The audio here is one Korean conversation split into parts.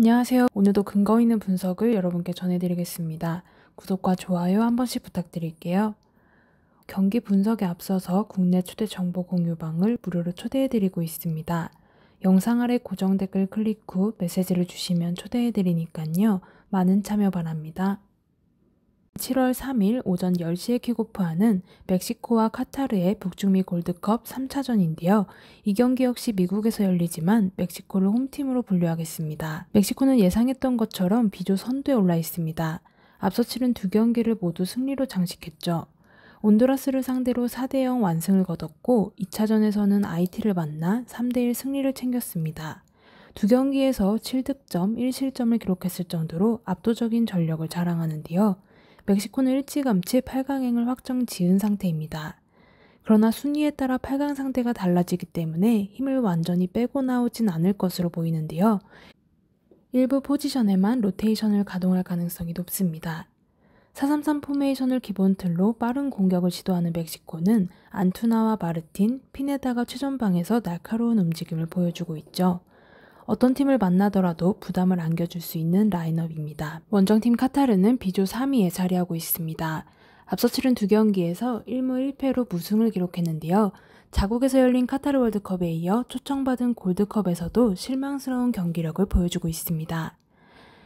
안녕하세요. 오늘도 근거 있는 분석을 여러분께 전해드리겠습니다. 구독과 좋아요 한 번씩 부탁드릴게요. 경기 분석에 앞서서 국내 초대 정보 공유방을 무료로 초대해드리고 있습니다. 영상 아래 고정 댓글 클릭 후 메시지를 주시면 초대해드리니깐요 많은 참여 바랍니다. 7월 3일 오전 10시에 키고프하는 멕시코와 카타르의 북중미 골드컵 3차전인데요. 이 경기 역시 미국에서 열리지만 멕시코를 홈팀으로 분류하겠습니다. 멕시코는 예상했던 것처럼 비조 선두에 올라 있습니다. 앞서 치른 두 경기를 모두 승리로 장식했죠. 온두라스를 상대로 4대0 완승을 거뒀고 2차전에서는 IT를 만나 3대1 승리를 챙겼습니다. 두 경기에서 7득점, 1실점을 기록했을 정도로 압도적인 전력을 자랑하는데요. 멕시코는 일찌감치 8강행을 확정 지은 상태입니다. 그러나 순위에 따라 8강 상태가 달라지기 때문에 힘을 완전히 빼고 나오진 않을 것으로 보이는데요. 일부 포지션에만 로테이션을 가동할 가능성이 높습니다. 433 포메이션을 기본 틀로 빠른 공격을 시도하는 멕시코는 안투나와 마르틴, 피네다가 최전방에서 날카로운 움직임을 보여주고 있죠. 어떤 팀을 만나더라도 부담을 안겨줄 수 있는 라인업입니다. 원정팀 카타르는 비조 3위에 자리하고 있습니다. 앞서 치른 두 경기에서 1무 1패로 무승을 기록했는데요. 자국에서 열린 카타르 월드컵에 이어 초청받은 골드컵에서도 실망스러운 경기력을 보여주고 있습니다.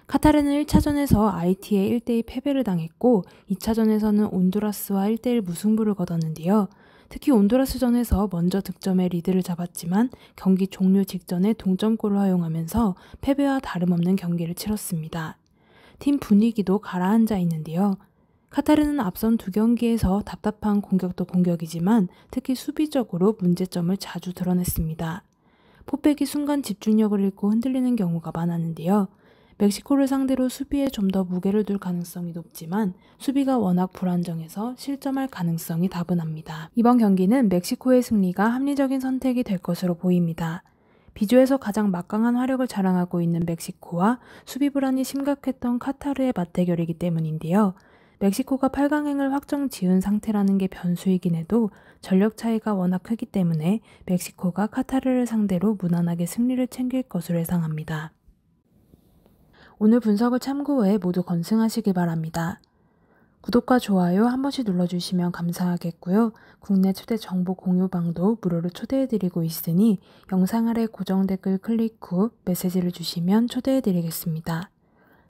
카타르는 1차전에서 IT에 1대2 패배를 당했고 2차전에서는 온두라스와 1대1 무승부를 거뒀는데요. 특히 온두라스전에서 먼저 득점해 리드를 잡았지만 경기 종료 직전에 동점골을 허용하면서 패배와 다름없는 경기를 치렀습니다. 팀 분위기도 가라앉아 있는데요. 카타르는 앞선 두 경기에서 답답한 공격도 공격이지만 특히 수비적으로 문제점을 자주 드러냈습니다. 포백이 순간 집중력을 잃고 흔들리는 경우가 많았는데요. 멕시코를 상대로 수비에 좀 더 무게를 둘 가능성이 높지만 수비가 워낙 불안정해서 실점할 가능성이 다분합니다. 이번 경기는 멕시코의 승리가 합리적인 선택이 될 것으로 보입니다. 비조에서 가장 막강한 화력을 자랑하고 있는 멕시코와 수비 불안이 심각했던 카타르의 맞대결이기 때문인데요. 멕시코가 8강행을 확정 지은 상태라는 게 변수이긴 해도 전력 차이가 워낙 크기 때문에 멕시코가 카타르를 상대로 무난하게 승리를 챙길 것으로 예상합니다. 오늘 분석을 참고해 모두 건승하시길 바랍니다. 구독과 좋아요 한 번씩 눌러주시면 감사하겠고요. 국내 초대 정보 공유방도 무료로 초대해드리고 있으니 영상 아래 고정 댓글 클릭 후 메시지를 주시면 초대해드리겠습니다.